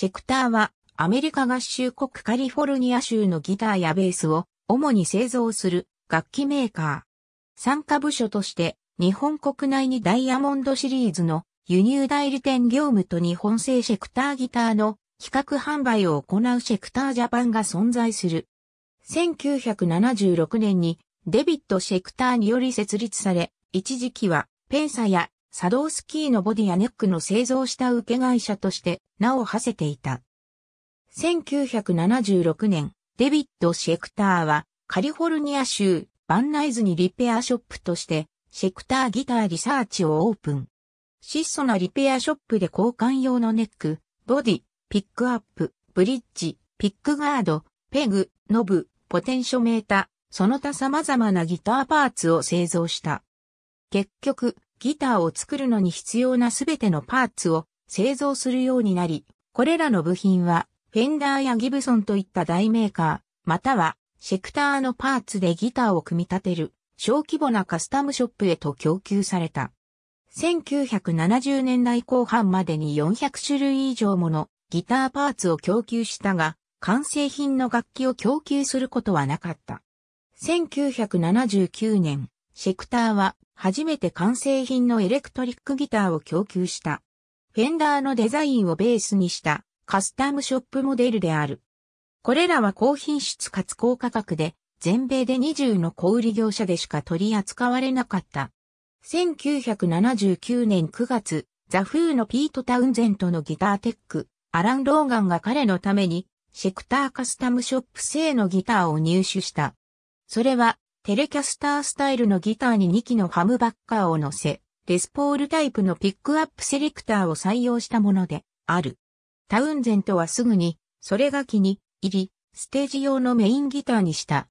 シェクターはアメリカ合衆国カリフォルニア州のギターやベースを主に製造する楽器メーカー。参加部署として日本国内にダイヤモンドシリーズの輸入代理店業務と日本製シェクターギターの企画販売を行うシェクタージャパンが存在する。1976年にデビッド・シェクターにより設立され、一時期はペンサや作動スキーのボディやネックの製造した受け会社として名を馳せていた。1976年、デビッド・シェクターはカリフォルニア州バンナイズにリペアショップとしてシェクターギターリサーチをオープン。質素なリペアショップで交換用のネック、ボディ、ピックアップ、ブリッジ、ピックガード、ペグ、ノブ、ポテンショメータ、その他様々なギターパーツを製造した。結局、ギターを作るのに必要なすべてのパーツを製造するようになり、これらの部品は、フェンダーやギブソンといった大メーカー、または、シェクターのパーツでギターを組み立てる、小規模なカスタムショップへと供給された。1970年代後半までに400種類以上ものギターパーツを供給したが、完成品の楽器を供給することはなかった。1979年、シェクターは初めて完成品のエレクトリックギターを供給した。フェンダーのデザインをベースにしたカスタムショップモデルである。これらは高品質かつ高価格で、全米で20の小売業者でしか取り扱われなかった。1979年9月、ザ・フーのピート・タウンゼントのギターテック、アラン・ローガンが彼のために、シェクターカスタムショップ製のギターを入手した。それはテレキャスタースタイルのギターに2機のハムバッカーを乗せ、レスポールタイプのピックアップセレクターを採用したものである。タウンゼントはすぐに、それが気に入り、ステージ用のメインギターにした。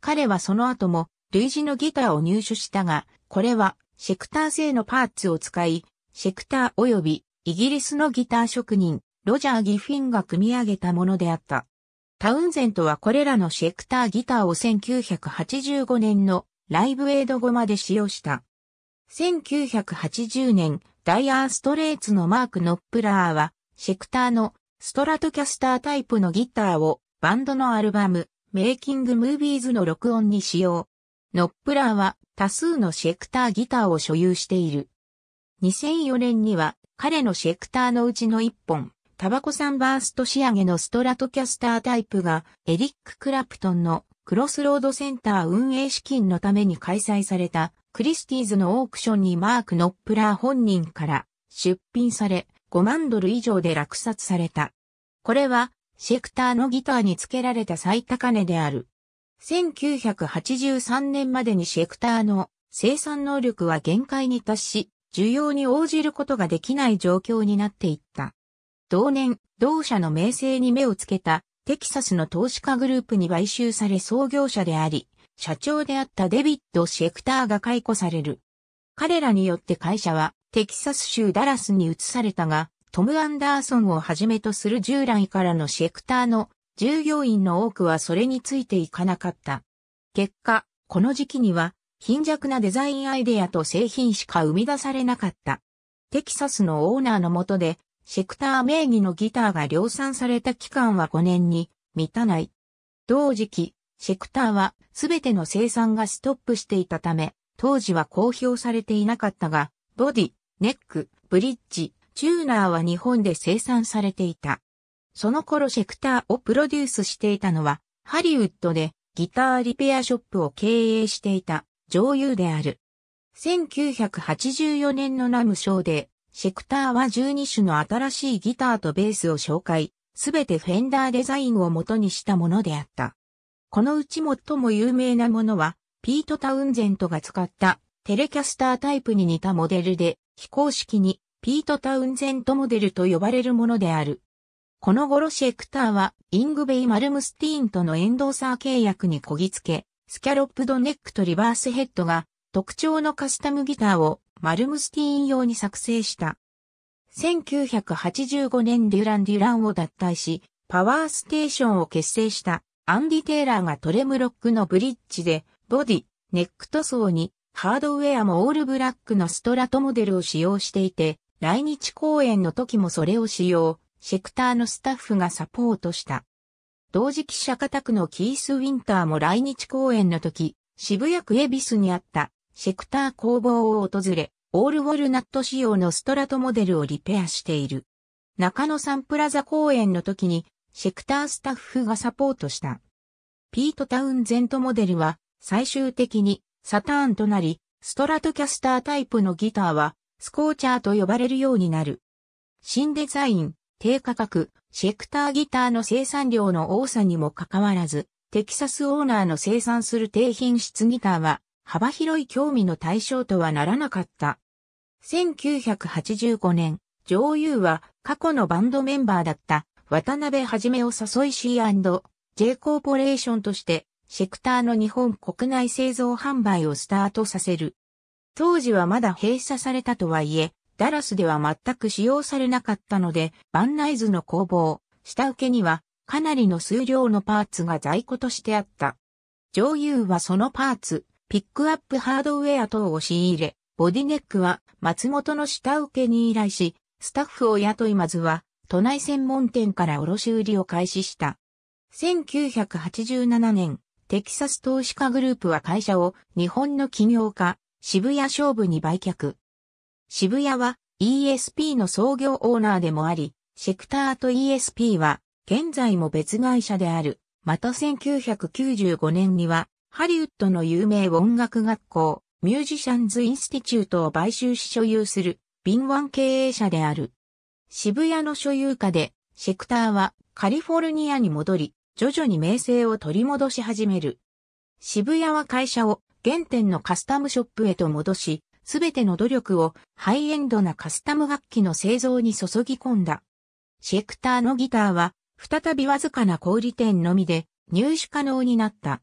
彼はその後も、類似のギターを入手したが、これは、シェクター製のパーツを使い、シェクター及びイギリスのギター職人、ロジャー・ギフィンが組み上げたものであった。タウンゼントはこれらのシェクターギターを1985年のライブエイド後まで使用した。1980年、ダイアーストレーツのマーク・ノップラーは、シェクターのストラトキャスタータイプのギターをバンドのアルバム、メイキング・ムービーズの録音に使用。ノップラーは多数のシェクターギターを所有している。2004年には彼のシェクターのうちの1本、タバコんバースト仕上げのストラトキャスタータイプがエリック・クラプトンのクロスロードセンター運営資金のために開催されたクリスティーズのオークションにマーク・ノップラー本人から出品され5万ドル以上で落札された。これはシェクターのギターに付けられた最高値である。1983年までにシェクターの生産能力は限界に達し、需要に応じることができない状況になっていった。同年、同社の名声に目をつけたテキサスの投資家グループに買収され創業者であり、社長であったデビッド・シェクターが解雇される。彼らによって会社はテキサス州ダラスに移されたが、トム・アンダーソンをはじめとする従来からのシェクターの従業員の多くはそれについていかなかった。結果、この時期には貧弱なデザインアイデアと製品しか生み出されなかった。テキサスのオーナーのもとでシェクター名義のギターが量産された期間は5年に満たない。同時期、シェクターはすべての生産がストップしていたため、当時は公表されていなかったが、ボディ、ネック、ブリッジ、チューナーは日本で生産されていた。その頃シェクターをプロデュースしていたのは、ハリウッドでギターリペアショップを経営していた女優である。1984年のナムショーでシェクターは12種の新しいギターとベースを紹介、すべてフェンダーデザインを元にしたものであった。このうち最も有名なものは、ピート・タウンゼントが使ったテレキャスタータイプに似たモデルで、非公式にピート・タウンゼントモデルと呼ばれるものである。この頃シェクターは、イングベイ・マルムスティーンとのエンドーサー契約にこぎつけ、スキャロップドネックとリバースヘッドが特徴のカスタムギターをマルムスティーン用に作成した。1985年デュラン・デュランを脱退し、パワーステーションを結成したアンディ・テイラーがトレムロックのブリッジで、ボディ、ネック塗装に、ハードウェアもオールブラックのストラトモデルを使用していて、来日公演の時もそれを使用、シェクターのスタッフがサポートした。同時期釈家宅のキース・ウィンターも来日公演の時、渋谷区エビスにあったシェクター工房を訪れ、オールウォルナット仕様のストラトモデルをリペアしている。中野サンプラザ公演の時に、シェクタースタッフがサポートした。ピート・タウンゼントモデルは、最終的に、サターンとなり、ストラトキャスタータイプのギターは、スコーチャーと呼ばれるようになる。新デザイン、低価格、シェクターギターの生産量の多さにもかかわらず、テキサスオーナーの生産する低品質ギターは、幅広い興味の対象とはならなかった。1985年、女優は過去のバンドメンバーだった渡辺はじめを誘い C&J コーポレーションとしてシェクターの日本国内製造販売をスタートさせる。当時はまだ閉鎖されたとはいえ、ダラスでは全く使用されなかったので、バンナイズの工房、下請けにはかなりの数量のパーツが在庫としてあった。女優はそのパーツ、ピックアップハードウェア等を仕入れ、ボディネックは松本の下請けに依頼し、スタッフを雇いまずは、都内専門店から卸売りを開始した。1987年、テキサス投資家グループは会社を日本の企業家、渋谷勝負に売却。渋谷は ESP の創業オーナーでもあり、シェクターと ESP は現在も別会社である。また1995年にはハリウッドの有名音楽学校、ミュージシャンズ・インスティチュートを買収し所有する敏腕経営者である。渋谷の所有下で、シェクターはカリフォルニアに戻り、徐々に名声を取り戻し始める。渋谷は会社を原点のカスタムショップへと戻し、すべての努力をハイエンドなカスタム楽器の製造に注ぎ込んだ。シェクターのギターは、再びわずかな小売店のみで入手可能になった。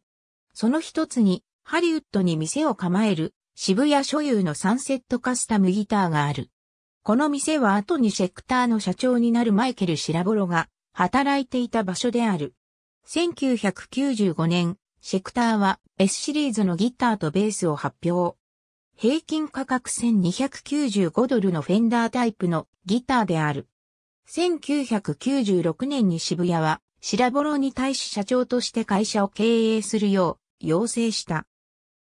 その一つに、ハリウッドに店を構える、渋谷所有のサンセットカスタムギターがある。この店は後にシェクターの社長になるマイケル・シラボロが働いていた場所である。1995年、シェクターは S シリーズのギターとベースを発表。平均価格1295ドルのフェンダータイプのギターである。1996年に渋谷はシラボロに対し社長として会社を経営するよう要請した。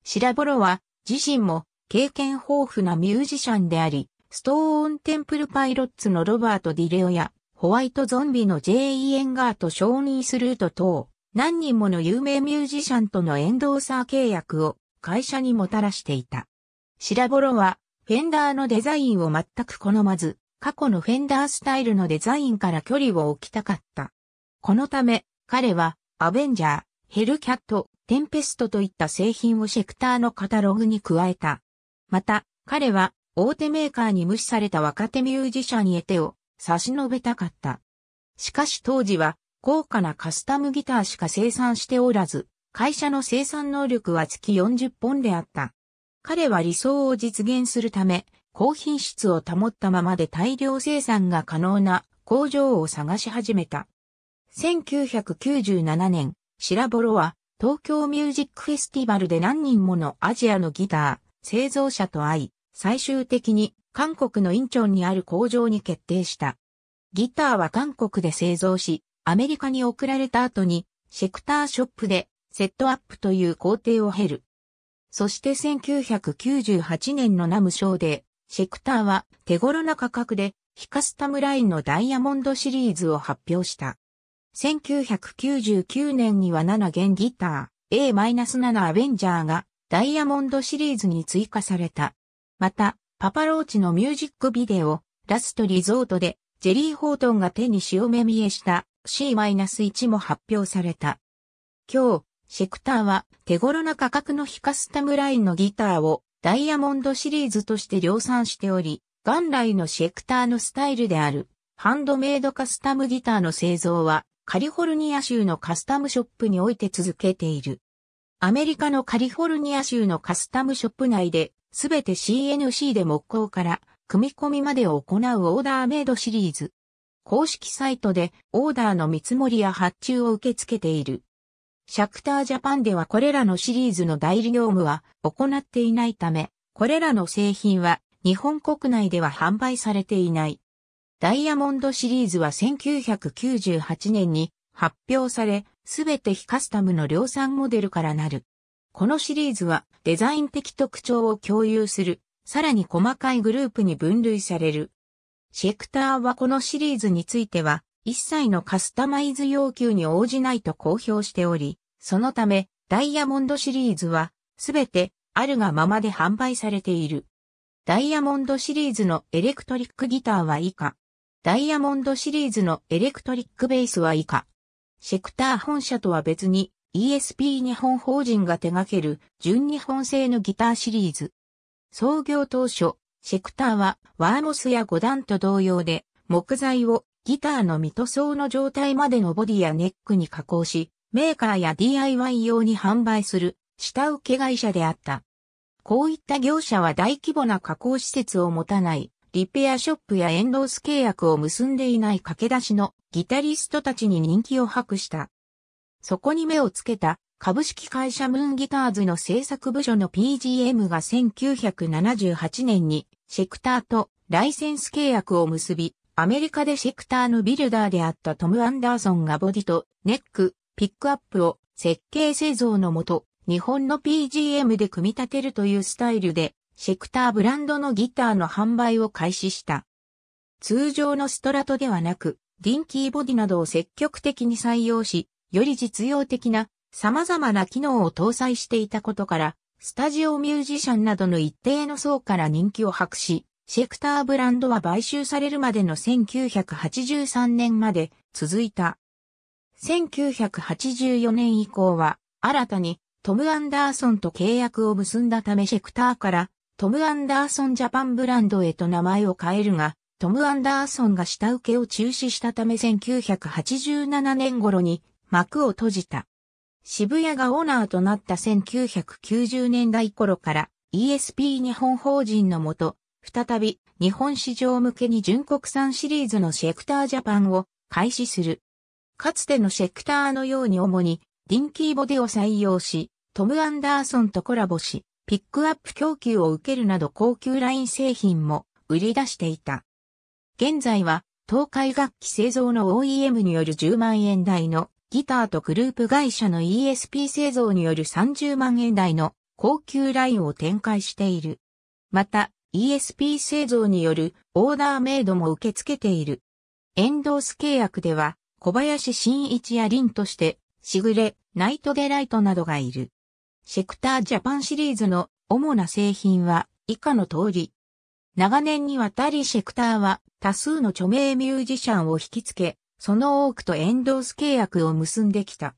シラボロは自身も経験豊富なミュージシャンであり、ストーンテンプルパイロッツのロバート・ディレオやホワイトゾンビの J.E. エンガーと承認すると等、何人もの有名ミュージシャンとのエンドーサー契約を会社にもたらしていた。シラボロは、フェンダーのデザインを全く好まず、過去のフェンダースタイルのデザインから距離を置きたかった。このため、彼は、アベンジャー、ヘルキャット、テンペストといった製品をシェクターのカタログに加えた。また、彼は大手メーカーに無視された若手ミュージシャンに手を差し伸べたかった。しかし当時は高価なカスタムギターしか生産しておらず、会社の生産能力は月40本であった。彼は理想を実現するため、高品質を保ったままで大量生産が可能な工場を探し始めた。1997年、シラボロは、東京ミュージックフェスティバルで何人ものアジアのギター、製造者と会い、最終的に韓国のインチョンにある工場に決定した。ギターは韓国で製造し、アメリカに送られた後に、シェクターショップでセットアップという工程を経る。そして1998年のナムショーで、シェクターは手頃な価格で、ヒカスタムラインのダイヤモンドシリーズを発表した。1999年には7弦ギター A-7 アベンジャーがダイヤモンドシリーズに追加された。また、パパローチのミュージックビデオ、ラストリゾートで、ジェリー・ホートンが手に潮目見えした C-1 も発表された。今日、シェクターは手頃な価格のヒカスタムラインのギターをダイヤモンドシリーズとして量産しており、元来のシェクターのスタイルであるハンドメイドカスタムギターの製造はカリフォルニア州のカスタムショップにおいて続けている。アメリカのカリフォルニア州のカスタムショップ内で、すべて CNC で木工から、組み込みまでを行うオーダーメイドシリーズ。公式サイトでオーダーの見積もりや発注を受け付けている。シャクタージャパンではこれらのシリーズの代理業務は行っていないため、これらの製品は日本国内では販売されていない。ダイヤモンドシリーズは1998年に発表され、すべて非カスタムの量産モデルからなる。このシリーズはデザイン的特徴を共有する、さらに細かいグループに分類される。シェクターはこのシリーズについては、一切のカスタマイズ要求に応じないと公表しており、そのため、ダイヤモンドシリーズは、すべて、あるがままで販売されている。ダイヤモンドシリーズのエレクトリックギターは以下。ダイヤモンドシリーズのエレクトリックベースは以下。シェクター本社とは別に ESP 日本法人が手掛ける純日本製のギターシリーズ。創業当初、シェクターはワーモスや五段と同様で木材をギターの未塗装の状態までのボディやネックに加工し、メーカーや DIY 用に販売する下請け会社であった。こういった業者は大規模な加工施設を持たないリペアショップやエンドース契約を結んでいない駆け出しのギタリストたちに人気を博した。そこに目をつけた株式会社ムーンギターズの制作部署の PGM が1978年にシェクターとライセンス契約を結び、アメリカでシェクターのビルダーであったトム・アンダーソンがボディとネック、ピックアップを設計製造のもと、日本の PGM で組み立てるというスタイルでシェクターブランドのギターの販売を開始した。通常のストラトではなく、ディンキーボディなどを積極的に採用し、より実用的な様々な機能を搭載していたことから、スタジオミュージシャンなどの一定の層から人気を博し、シェクターブランドは買収されるまでの1983年まで続いた。1984年以降は、新たにトム・アンダーソンと契約を結んだためシェクターからトム・アンダーソン・ジャパンブランドへと名前を変えるが、トム・アンダーソンが下請けを中止したため1987年頃に幕を閉じた。渋谷がオーナーとなった1990年代頃から ESP 日本法人のもと、再び日本市場向けに純国産シリーズのシェクタージャパンを開始する。かつてのシェクターのように主にディンキーボデを採用し、トム・アンダーソンとコラボし、ピックアップ供給を受けるなど高級ライン製品も売り出していた。現在は、東海楽器製造の OEM による10万円台のギターとグループ会社の ESP 製造による30万円台の高級ラインを展開している。また、ESP 製造によるオーダーメイドも受け付けている。エンドース契約では、小林真一や凛として、しぐれ、ナイトデライトなどがいる。シェクタージャパンシリーズの主な製品は以下の通り。長年にわたりシェクターは多数の著名ミュージシャンを引きつけ、その多くとエンドース契約を結んできた。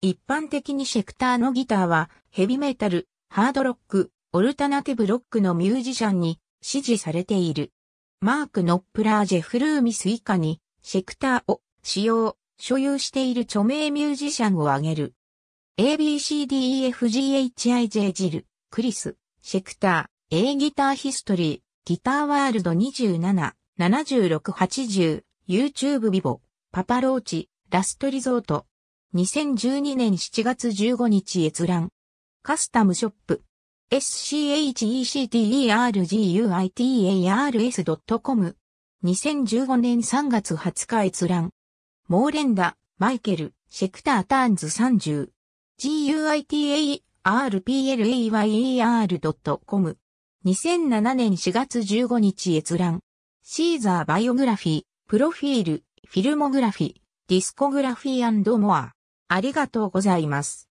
一般的にシェクターのギターはヘビメタル、ハードロック、オルタナティブロックのミュージシャンに支持されている。マーク・ノップラー・ジェフ・ルーミス以下にシェクターを使用、所有している著名ミュージシャンを挙げる。ABCDEFGHIJ ジル、クリス、シェクター、A ギターヒストリー、ギターワールド27、7680、YouTube ビボ、パパローチ、ラストリゾート。2012年7月15日閲覧。カスタムショップ。schecterguitars.com。2015年3月20日閲覧。モーレンダ、マイケル、シェクターターンズ30。guitarplayer.com。2007年4月15日閲覧。シーザーバイオグラフィー、プロフィール、フィルモグラフィー、ディスコグラフィーモア。ありがとうございます。